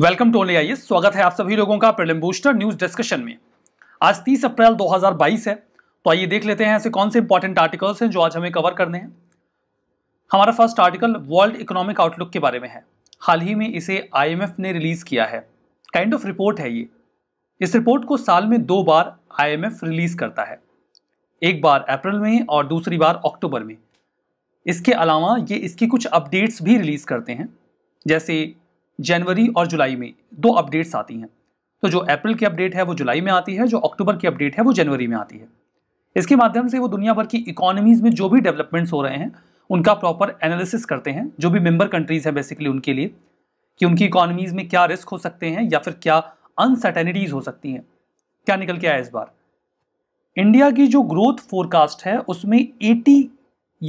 welcome to only आइए स्वागत है आप सभी लोगों का प्रिलिम बूस्टर न्यूज डिस्कशन में आज 30 अप्रैल 2022 है तो आइए देख लेते हैं ऐसे कौन से इंपॉर्टेंट आर्टिकल्स हैं जो आज हमें कवर करने हैं हमारा first article world economic outlook के बारे में है हाल ही में इसे आईएमएफ ने रिलीज किया है काइंड ऑफ रिपोर्ट है ये इस रिपोर्ट को साल में दो बार आई रिलीज करता है एक बार अप्रैल में और दूसरी बार अक्टूबर में इसके अलावा ये इसकी कुछ अपडेट्स भी रिलीज करते हैं जैसे जनवरी और जुलाई में दो अपडेट्स आती हैं तो जो अप्रैल की अपडेट है वो जुलाई में आती है जो अक्टूबर की अपडेट है वो जनवरी में आती है इसके माध्यम से वो दुनिया भर की इकोनॉमीज़ में जो भी डेवलपमेंट्स हो रहे हैं उनका प्रॉपर एनालिसिस करते हैं जो भी मेंबर कंट्रीज़ हैं बेसिकली उनके लिए कि उनकी इकोनॉमीज़ में क्या रिस्क हो सकते हैं या फिर क्या अनसर्टेनिटीज़ हो सकती हैं क्या निकल के आया इस बार इंडिया की जो ग्रोथ फोरकास्ट है उसमें 80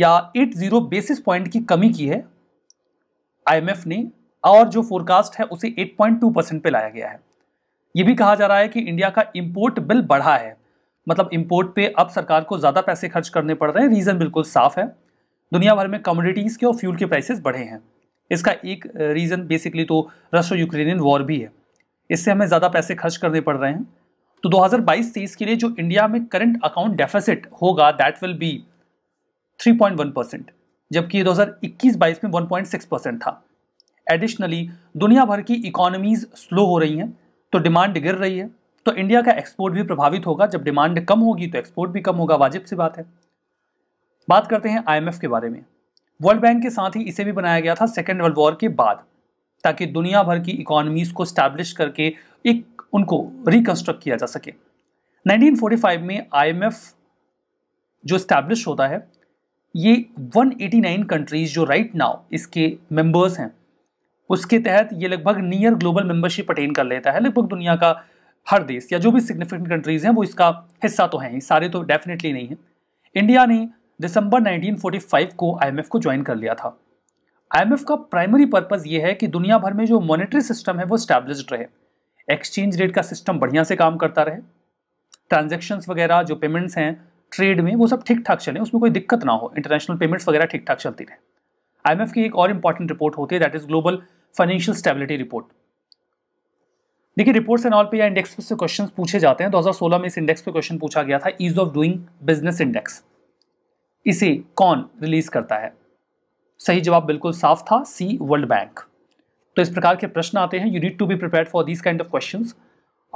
या 80 बेसिस पॉइंट की कमी की है आईएमएफ ने और जो फोरकास्ट है उसे 8.2 परसेंट पे लाया गया है ये भी कहा जा रहा है कि इंडिया का इम्पोर्ट बिल बढ़ा है मतलब इम्पोर्ट पे अब सरकार को ज़्यादा पैसे खर्च करने पड़ रहे हैं रीज़न बिल्कुल साफ है दुनिया भर में कमोडिटीज़ के और फ्यूल के प्राइसेस बढ़े हैं इसका एक रीज़न बेसिकली तो रशो यूक्रेनियन वॉर भी है इससे हमें ज़्यादा पैसे खर्च करने पड़ रहे हैं तो 2022-23 के लिए जो इंडिया में करंट अकाउंट डेफिसिट होगा दैट विल बी 3.1 परसेंट जबकि 2021-22 में 1.6 परसेंट था एडिशनली दुनिया भर की इकोनॉमीज़ स्लो हो रही हैं तो डिमांड गिर रही है तो इंडिया का एक्सपोर्ट भी प्रभावित होगा जब डिमांड कम होगी तो एक्सपोर्ट भी कम होगा वाजिब सी बात है बात करते हैं आईएमएफ के बारे में वर्ल्ड बैंक के साथ ही इसे भी बनाया गया था सेकेंड वर्ल्ड वॉर के बाद ताकि दुनिया भर की इकोनॉमीज़ को स्टैब्लिश करके एक उनको रिकंस्ट्रक्ट किया जा सके 1945 में आईएमएफ जो स्टैब्लिश होता है ये 189 कंट्रीज जो राइट नाउ इसके मेंबर्स हैं उसके तहत ये लगभग नियर ग्लोबल मेंबरशिप अटेन कर लेता है लगभग दुनिया का हर देश या जो भी सिग्निफिकेंट कंट्रीज़ हैं वो इसका हिस्सा तो हैं सारे तो डेफिनेटली नहीं है इंडिया ने दिसंबर 1945 को आईएमएफ को ज्वाइन कर लिया था आईएमएफ का प्राइमरी पर्पज़ ये है कि दुनिया भर में जो मॉनेटरी सिस्टम है वो स्टैब्लिश रहे एक्सचेंज रेट का सिस्टम बढ़िया से काम करता रहे ट्रांजेक्शन्स वगैरह जो पेमेंट्स हैं ट्रेड में वो सब ठीक ठाक चले उसमें कोई दिक्कत ना हो इंटरनेशनल पेमेंट्स वगैरह ठीक ठाक चलती रहे आई की एक और इम्पॉर्टेंट रिपोर्ट होती है that is global financial stability report देखिए रिपोर्ट्स एंड ऑल पे या इंडेक्स पे से क्वेश्चन पूछे जाते हैं 2016 में इस इंडेक्स पे क्वेश्चन पूछा गया था ease of doing business index इसे कौन रिलीज करता है सही जवाब बिल्कुल साफ था सी वर्ल्ड बैंक तो इस प्रकार के प्रश्न आते हैं you need to be prepare for this kind of question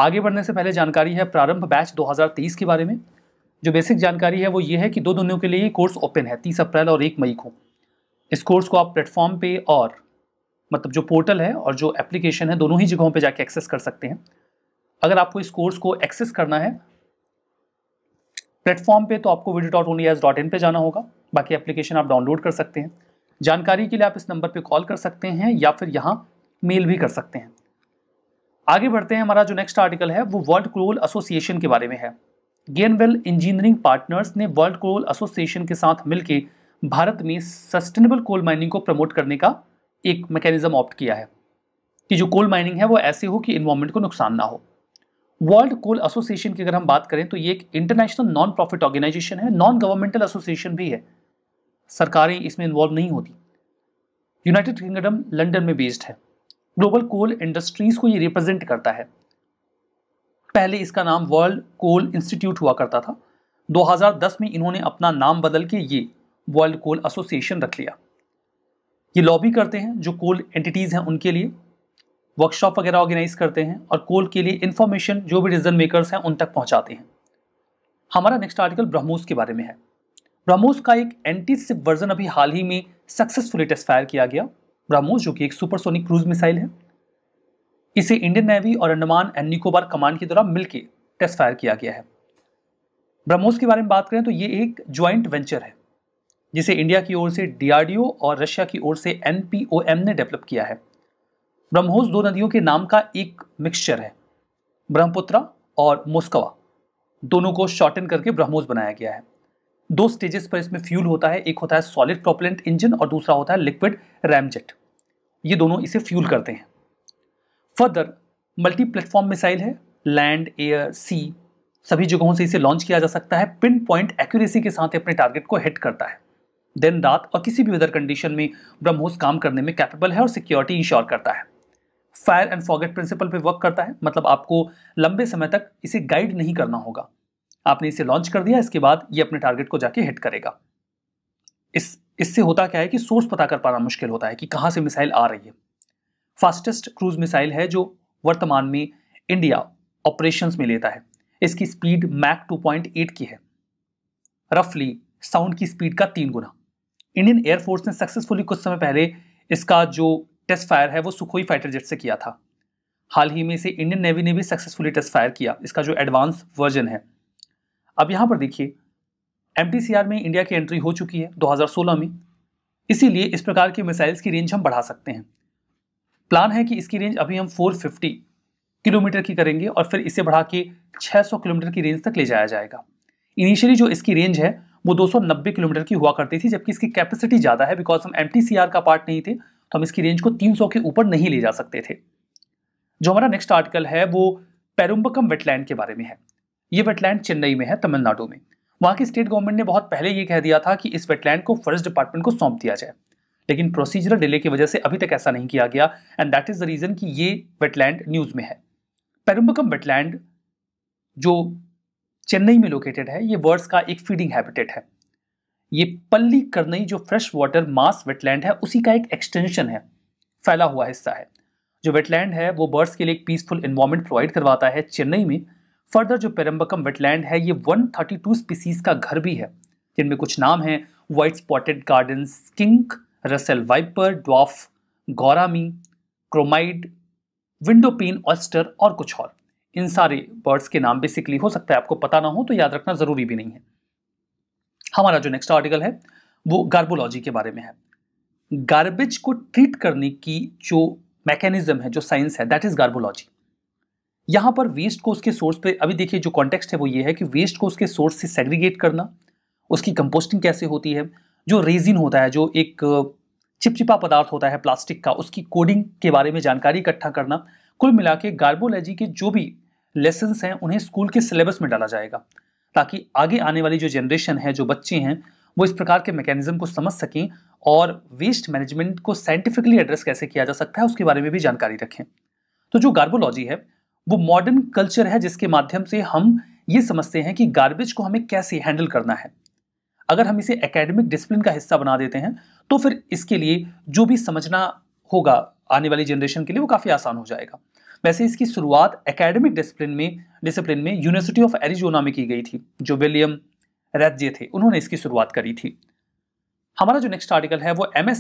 आगे बढ़ने से पहले जानकारी है प्रारंभ बैच दो के बारे में जो बेसिक जानकारी है वो ये है कि दो दोनों के लिए कोर्स ओपन है तीस अप्रैल और एक मई को इस कोर्स को आप प्लेटफॉर्म पे और मतलब जो पोर्टल है और जो एप्लीकेशन है दोनों ही जगहों पे जाके एक्सेस कर सकते हैं अगर आपको इस कोर्स को एक्सेस करना है प्लेटफॉर्म पे तो आपको video dot only S dot in पर जाना होगा बाकी एप्लीकेशन आप डाउनलोड कर सकते हैं जानकारी के लिए आप इस नंबर पे कॉल कर सकते हैं या फिर यहाँ मेल भी कर सकते हैं आगे बढ़ते हैं हमारा जो नेक्स्ट आर्टिकल है वो वर्ल्ड क्रोल एसोसिएशन के बारे में है गेनवेल इंजीनियरिंग पार्टनर्स ने वर्ल्ड क्रोल एसोसिएशन के साथ मिलकर भारत में सस्टेनेबल कोल माइनिंग को प्रमोट करने का एक मैकेनिज्म ऑप्ट किया है कि जो कोल माइनिंग है वो ऐसी हो कि इन्वायरमेंट को नुकसान ना हो वर्ल्ड कोल एसोसिएशन की अगर हम बात करें तो ये एक इंटरनेशनल नॉन प्रॉफिट ऑर्गेनाइजेशन है नॉन गवर्नमेंटल एसोसिएशन भी है सरकारें इसमें इन्वॉल्व नहीं होती यूनाइटेड किंगडम लंदन में बेस्ड है ग्लोबल कोल इंडस्ट्रीज को ये रिप्रेजेंट करता है पहले इसका नाम वर्ल्ड कोल इंस्टीट्यूट हुआ करता था 2010 में इन्होंने अपना नाम बदल के ये वर्ल्ड कोल एसोसिएशन रख लिया ये लॉबी करते हैं जो कोल एंटिटीज़ हैं उनके लिए वर्कशॉप वगैरह ऑर्गेनाइज करते हैं और कोल के लिए इन्फॉर्मेशन जो भी डिसीजन मेकर्स हैं उन तक पहुंचाते हैं हमारा नेक्स्ट आर्टिकल ब्रह्मोस के बारे में है ब्रह्मोस का एक एंटी सिप वर्जन अभी हाल ही में सक्सेसफुली टेस्ट फायर किया गया ब्रह्मोस जो कि एक सुपरसोनिक क्रूज मिसाइल है इसे इंडियन नेवी और अंडमान एंड निकोबार कमांड के द्वारा मिलकर टेस्ट फायर किया गया है ब्रह्मोस के बारे में बात करें तो ये एक ज्वाइंट वेंचर है जिसे इंडिया की ओर से डीआरडीओ और रशिया की ओर से एन ने डेवलप किया है ब्रह्मोस दो नदियों के नाम का एक मिक्सचर है ब्रह्मपुत्रा और मोस्कवा दोनों को शॉर्टन करके ब्रह्मोस बनाया गया है दो स्टेजेस पर इसमें फ्यूल होता है एक होता है सॉलिड प्रोपलेंट इंजन और दूसरा होता है लिक्विड रैमजेट ये दोनों इसे फ्यूल करते हैं फर्दर मल्टी प्लेटफॉर्म मिसाइल है लैंड एयर सी सभी जगहों से इसे लॉन्च किया जा सकता है पिन पॉइंट एक्यूरेसी के साथ अपने टारगेट को हिट करता है दिन रात और किसी भी वेदर कंडीशन में ब्रह्मोस काम करने में कैपेबल है और सिक्योरिटी इंश्योर करता है फायर एंड फॉगेट प्रिंसिपल पे वर्क करता है मतलब आपको लंबे समय तक इसे गाइड नहीं करना होगा आपने इसे लॉन्च कर दिया इसके बाद ये अपने टारगेट को जाके हिट करेगा इस इससे होता क्या है कि सोर्स पता कर पाना मुश्किल होता है कि कहाँ से मिसाइल आ रही है फास्टेस्ट क्रूज मिसाइल है जो वर्तमान में इंडिया ऑपरेशन में लेता है इसकी स्पीड मैक 2.8 की है रफली साउंड की स्पीड का तीन गुना इंडियन एयरफोर्स ने सक्सेसफुली कुछ समय पहले इसका जो टेस्ट फायर है वो सुखोई फाइटर जेट से किया था हाल ही में इसे इंडियन नेवी ने भी सक्सेसफुली टेस्ट फायर किया इसका जो एडवांस वर्जन है अब यहाँ पर देखिए एम में इंडिया की एंट्री हो चुकी है 2016 में इसीलिए इस प्रकार के मिसाइल्स की रेंज हम बढ़ा सकते हैं प्लान है कि इसकी रेंज अभी हम 450 किलोमीटर की करेंगे और फिर इसे बढ़ा के 600 किलोमीटर की रेंज तक ले जाया जाएगा इनिशियली जो इसकी रेंज है वो 290 किलोमीटर की हुआ करती थी जबकि इसकी कैपेसिटी ज़्यादा है बिकॉज हम एम का पार्ट नहीं थे तो हम इसकी रेंज को 300 के ऊपर नहीं ले जा सकते थे जो हमारा नेक्स्ट आर्टिकल है वो पेरुम्बकम वेटलैंड के बारे में है ये वेटलैंड चेन्नई में है तमिलनाडु में वहाँ की स्टेट गवर्नमेंट ने बहुत पहले ये कह दिया था कि इस वेटलैंड को फॉरेस्ट डिपार्टमेंट को सौंप दिया जाए लेकिन प्रोसीजरल डिले की वजह से अभी तक ऐसा नहीं किया गया and that is the reason कि ये वेटलैंड न्यूज़ में है पेरुम्बकम वेटलैंड जो चेन्नई में लोकेटेड है ये बर्ड्स का एक फीडिंग हैबिटेट है ये पल्ली करनई जो फ्रेश वाटर मास वेटलैंड है उसी का एक एक्सटेंशन है फैला हुआ हिस्सा है जो वेटलैंड है वो बर्ड्स के लिए एक पीसफुल इन्वायरमेंट प्रोवाइड करवाता है चेन्नई में फर्दर जो पेरम्बकम वेटलैंड है ये 132 स्पीसीज का घर भी है जिनमें कुछ नाम हैं white spotted garden skink Russell viper dwarf gourami chromide windowpane oyster और कुछ और इन सारे वर्ड्स के नाम बेसिकली हो सकता है आपको पता ना हो तो याद रखना ज़रूरी भी नहीं है हमारा जो नेक्स्ट आर्टिकल है वो गार्बोलॉजी के बारे में है गार्बेज को ट्रीट करने की जो मैकेनिज्म है जो साइंस है दैट इज़ गार्बोलॉजी यहां पर वेस्ट को उसके सोर्स पे अभी देखिए जो कॉन्टेक्स्ट है वो ये है कि वेस्ट को उसके सोर्स से सेग्रीगेट करना उसकी कंपोस्टिंग कैसे होती है जो रेजिन होता है जो एक चिपचिपा पदार्थ होता है प्लास्टिक का उसकी कोडिंग के बारे में जानकारी इकट्ठा करना कुल मिला के गार्बोलॉजी के जो भी लेसन हैं उन्हें स्कूल के सिलेबस में डाला जाएगा ताकि आगे आने वाली जो जनरेशन है जो बच्चे हैं वो इस प्रकार के मैकेनिज्म को समझ सकें और वेस्ट मैनेजमेंट को साइंटिफिकली एड्रेस कैसे किया जा सकता है उसके बारे में भी जानकारी रखें तो जो गार्बोलॉजी है वो मॉडर्न कल्चर है जिसके माध्यम से हम ये समझते हैं कि गार्बेज को हमें कैसे हैंडल करना है अगर हम इसे एकेडमिक डिसिप्लिन का हिस्सा बना देते हैं तो फिर इसके लिए जो भी समझना होगा आने वाली जनरेशन के लिए वो काफ़ी आसान हो जाएगा वैसे इसकी शुरुआत एकेडमिक डिसिप्लिन में डिसिप्लिन में यूनिवर्सिटी ऑफ एरिजोना में की गई थी जो विलियम रेजे थे उन्होंने इसकी शुरुआत करी थी हमारा जो नेक्स्ट आर्टिकल है वो एम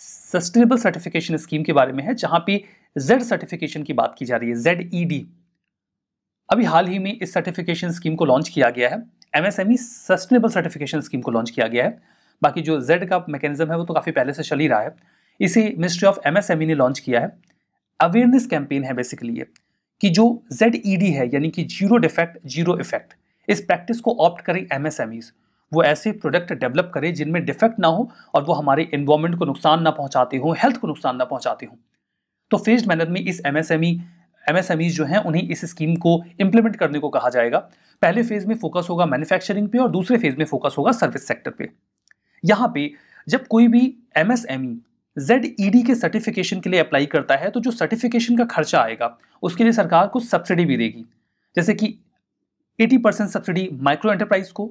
सस्टेनेबल सर्टिफिकेशन स्कीम के बारे में है जहाँ पे जेड सर्टिफिकेशन की बात की जा रही है जेड ई डी अभी हाल ही में इस सर्टिफिकेशन स्कीम को लॉन्च किया गया है एमएसएमई सस्टेनेबल सर्टिफिकेशन स्कीम को लॉन्च किया गया है बाकी जो जेड का मैकेनिज्म है वो तो काफ़ी पहले से चल ही रहा है इसे ministry of M M S E ने लॉन्च किया है अवेयरनेस कैंपेन है बेसिकली ये कि जो जेड ई डी है यानी कि जीरो डिफेक्ट जीरो इफेक्ट इस प्रैक्टिस को ऑप्ट करें एम एस एम ईज वो ऐसे प्रोडक्ट डेवलप करें जिनमें डिफेक्ट ना हो और वो हमारे इन्वायरमेंट को नुकसान ना पहुंचाते हों हेल्थ को नुकसान ना पहुंचाते हों तो फेज मैनर में इस M M S E M Es जो हैं उन्हें इस स्कीम को इम्प्लीमेंट करने को कहा जाएगा पहले फेज में फोकस होगा मैन्युफैक्चरिंग पे और दूसरे फेज में फोकस होगा सर्विस सेक्टर पे यहाँ पे जब कोई भी M M S E Z E e के सर्टिफिकेशन के लिए अप्लाई करता है तो जो सर्टिफिकेशन का खर्चा आएगा उसके लिए सरकार कुछ सब्सिडी भी देगी जैसे कि 80 परसेंट सब्सिडी माइक्रो एंटरप्राइज को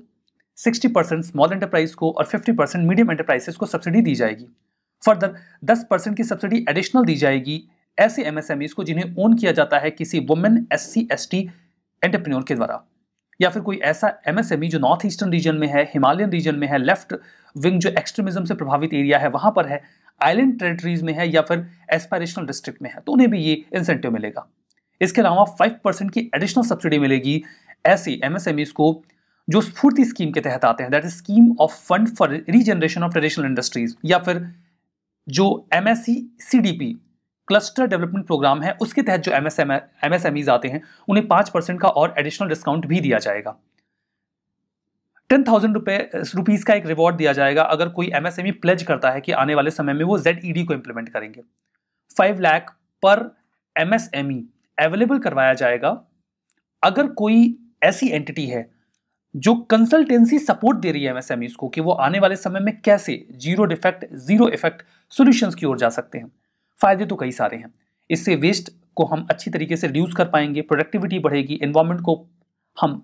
60 परसेंट स्मॉल एंटरप्राइज को और 50 परसेंट मीडियम एंटरप्राइजेस को सब्सिडी दी जाएगी फर्दर 10 परसेंट की सब्सिडी एडिशनल दी जाएगी ऐसे एमएसएमईज को जिन्हें ओन किया जाता है किसी women S C S T entrepreneur के द्वारा या फिर कोई ऐसा एमएसएमई e जो नॉर्थ ईस्टर्न रीजन में है हिमालयन रीजन में है लेफ्ट विंग जो एक्सट्रीमिज्म से प्रभावित एरिया है वहाँ पर है आइलैंड टेरिटरीज में है या फिर एस्पायरेशनल डिस्ट्रिक्ट में है तो उन्हें भी ये इंसेंटिव मिलेगा इसके अलावा फाइव परसेंट की एडिशनल सब्सिडी मिलेगी ऐसे एमएसएमईज को जो स्फूर्ति स्कीम के तहत आते हैं that is scheme of fund for regeneration of traditional industries या फिर जो M S cluster development programme है उसके तहत जो एम एस आते हैं उन्हें पाँच परसेंट का और एडिशनल डिस्काउंट भी दिया जाएगा टेन थाउजेंड रुपये रुपीज़ का एक रिवॉर्ड दिया जाएगा अगर कोई एमएसएमई प्लेज e करता है कि आने वाले समय में वो जेड e को इम्प्लीमेंट करेंगे फाइव लैख पर एमएसएमई अवेलेबल e करवाया जाएगा अगर कोई ऐसी एंटिटी है जो कंसल्टेंसी सपोर्ट दे रही है एमएसएमई को कि वो आने वाले समय में कैसे zero defect zero effect solutions की ओर जा सकते हैं फायदे तो कई सारे हैं इससे वेस्ट को हम अच्छी तरीके से रिड्यूस कर पाएंगे प्रोडक्टिविटी बढ़ेगी एनवायरमेंट को हम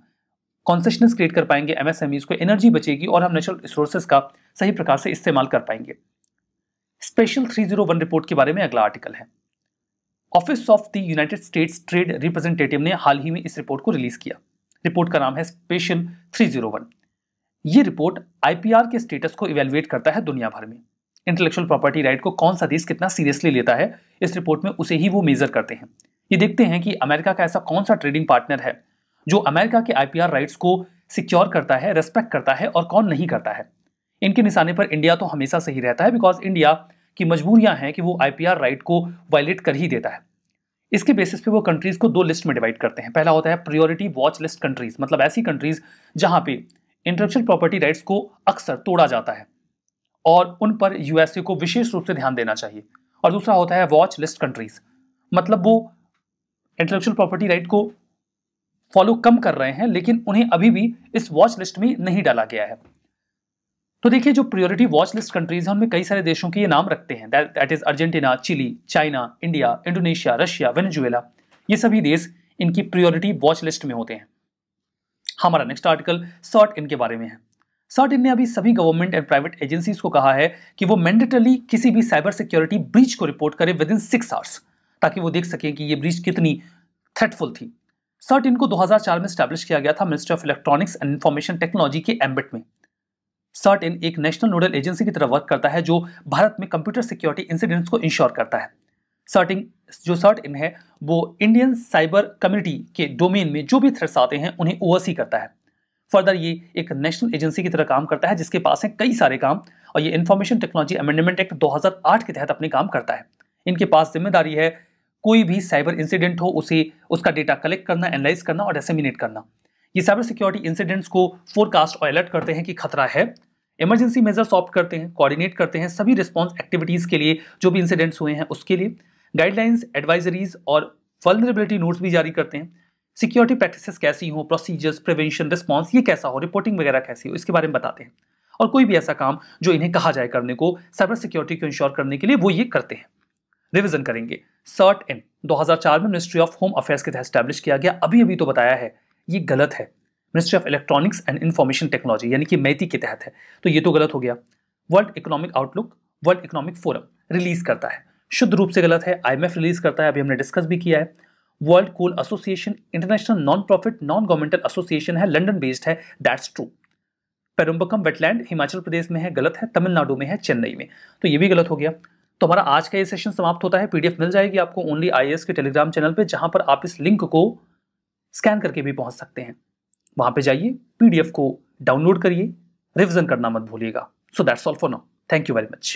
कॉन्सियसनेस क्रिएट कर पाएंगे एमएसएमईज को एनर्जी बचेगी और हम नेचुरल रिसोर्सेज का सही प्रकार से इस्तेमाल कर पाएंगे स्पेशल 301 रिपोर्ट के बारे में अगला आर्टिकल है office of the United States trade representative ने हाल ही में इस रिपोर्ट को रिलीज किया रिपोर्ट का नाम है स्पेशल 301 ये रिपोर्ट आईपीआर के स्टेटस को इवेल्युएट करता है दुनिया भर में इंटेलेक्चुअल प्रॉपर्टी राइट को कौन सा देश कितना सीरियसली लेता है इस रिपोर्ट में उसे ही वो मेजर करते हैं ये देखते हैं कि अमेरिका का ऐसा कौन सा ट्रेडिंग पार्टनर है जो अमेरिका के आईपीआर राइट्स को सिक्योर करता है रेस्पेक्ट करता है और कौन नहीं करता है इनके निशाने पर इंडिया तो हमेशा सही रहता है बिकॉज इंडिया की मजबूरियां हैं कि वो आईपीआर राइट को वायलेट कर ही देता है इसके बेसिस पे वो कंट्रीज़ को दो लिस्ट में डिवाइड करते हैं पहला होता है प्रायोरिटी वॉच लिस्ट कंट्रीज़ मतलब ऐसी कंट्रीज़ जहाँ पे इंटेलेक्चुअल प्रॉपर्टी राइट्स को अक्सर तोड़ा जाता है और उन पर यूएसए को विशेष रूप से ध्यान देना चाहिए और दूसरा होता है वॉच लिस्ट कंट्रीज़ मतलब वो इंटेलेक्चुअल प्रॉपर्टी राइट को फॉलो कम कर रहे हैं लेकिन उन्हें अभी भी इस वॉच लिस्ट में नहीं डाला गया है तो देखिए जो प्रियोरिटी वॉच लिस्ट कंट्रीज हैं उनमें कई सारे देशों के ये नाम रखते हैं that is Argentina Chile China India Indonesia Russia Venezuela ये सभी देश इनकी प्रियोरिटी वॉच लिस्ट में होते हैं हमारा नेक्स्ट आर्टिकल सॉर्ट इन के बारे में है सॉर्ट इन ने अभी सभी गवर्नमेंट एंड प्राइवेट एजेंसीज को कहा है कि वो मैंडेटरली किसी भी साइबर सिक्योरिटी ब्रीच को रिपोर्ट करें विद इन सिक्स आवर्स ताकि वो देख सकें कि ये ब्रीच कितनी थ्रेटफुल थी सर्ट इनको 2004 में स्टैब्लिश किया गया था ministry of electronics and information technology के एम्बिट में सर्ट इन एक नेशनल नोडल एजेंसी की तरह वर्क करता है जो भारत में कंप्यूटर सिक्योरिटी इंसिडेंट्स को इंश्योर करता है सर्टिंग जो सर्ट इन है वो इंडियन साइबर कम्युनिटी के डोमेन में जो भी थ्रेट्स आते हैं उन्हें ओवरसी करता है फर्दर ये एक नेशनल एजेंसी की तरह काम करता है जिसके पास है कई सारे काम और ये इन्फॉर्मेशन टेक्नोलॉजी अमेंडमेंट एक्ट 2008 के तहत अपने काम करता है इनके पास जिम्मेदारी है कोई भी साइबर इंसिडेंट हो उसे उसका डेटा कलेक्ट करना एनालाइज करना और एसेमिनेट करना ये साइबर सिक्योरिटी इंसिडेंट्स को फोरकास्ट और अलर्ट करते हैं कि खतरा है इमरजेंसी मेजर्स ऑप्ट करते हैं कोऑर्डिनेट करते हैं सभी रिस्पॉन्स एक्टिविटीज़ के लिए जो भी इंसिडेंट्स हुए हैं उसके लिए गाइडलाइंस एडवाइजरीज और फलनरेबिलिटी नोट्स भी जारी करते हैं सिक्योरिटी प्रैक्टिसेस कैसी हो प्रोसीजर्स प्रिवेंशन रिस्पॉन्स ये कैसा हो रिपोर्टिंग वगैरह कैसी हो इसके बारे में बताते हैं और कोई भी ऐसा काम जो इन्हें कहा जाए करने को साइबर सिक्योरिटी को इंश्योर करने के लिए वो ये करते हैं रिविजन करेंगे सर्ट इन 2004 में मिनिस्ट्री ऑफ होम अफेयर्स के तहत स्टैब्लिश किया गया अभी अभी तो बताया है ये गलत है ministry of electronics and information technology यानी कि मैती के तहत है तो ये तो गलत हो गया world economic outlook world economic forum release करता है शुद्ध रूप से गलत है आई रिलीज करता है अभी हमने डिस्कस भी किया है world coal association international non profit non governmental association है लंडन बेस्ड है that's true Perumbakkam wetland Himachal Pradesh में है गलत है तमिलनाडु में है चेन्नई में तो ये भी गलत हो गया तो हमारा आज का ये सेशन समाप्त होता है पीडीएफ मिल जाएगी आपको ओनली आई के टेलीग्राम चैनल पे जहां पर आप इस लिंक को स्कैन करके भी पहुंच सकते हैं वहां पे जाइए पीडीएफ को डाउनलोड करिए रिविजन करना मत भूलिएगा so that's all for now thank you very much